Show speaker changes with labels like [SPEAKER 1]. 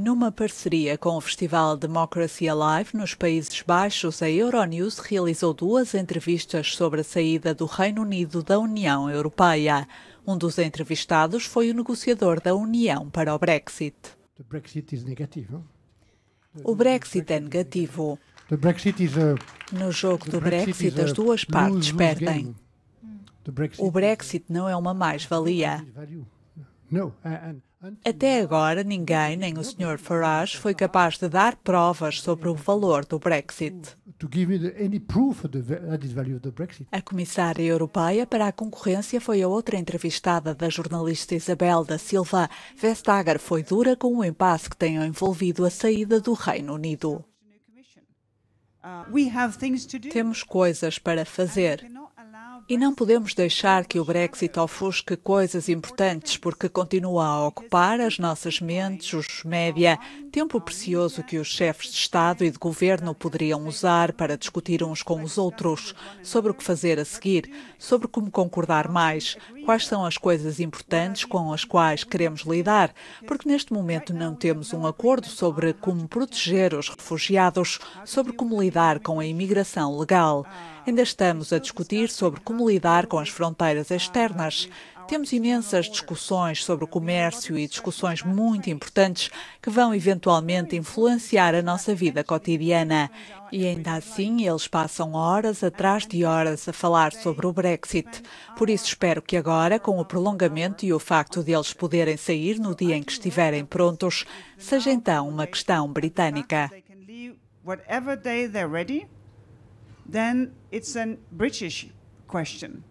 [SPEAKER 1] Numa parceria com o Festival Democracy Alive nos Países Baixos, a Euronews realizou duas entrevistas sobre a saída do Reino Unido da União Europeia. Um dos entrevistados foi o negociador da União para o Brexit. O Brexit é negativo. O Brexit é negativo.
[SPEAKER 2] No jogo do Brexit, as duas partes perdem.
[SPEAKER 1] O Brexit não é uma mais-valia. Até agora, ninguém, nem o Sr. Farage, foi capaz de dar provas sobre o valor do Brexit. A comissária europeia para a concorrência foi a outra entrevistada da jornalista Isabel da Silva. Vestager foi dura com o impasse que tem envolvido a saída do Reino Unido. Uh, Temos coisas para fazer e não podemos deixar que o Brexit ofusque coisas importantes, porque continua a ocupar as nossas mentes, os média, tempo precioso que os chefes de Estado e de governo poderiam usar para discutir uns com os outros sobre o que fazer a seguir, sobre como concordar mais, quais são as coisas importantes com as quais queremos lidar, porque neste momento não temos um acordo sobre como proteger os refugiados, sobre como lidar com a imigração legal. Ainda estamos a discutir sobre como lidar com as fronteiras externas. Temos imensas discussões sobre o comércio e discussões muito importantes que vão eventualmente influenciar a nossa vida cotidiana. E ainda assim, eles passam horas atrás de horas a falar sobre o Brexit. Por isso, espero que agora, com o prolongamento e o facto de eles poderem sair no dia em que estiverem prontos, seja então uma questão britânica. Whatever day they're ready, then it's a British question.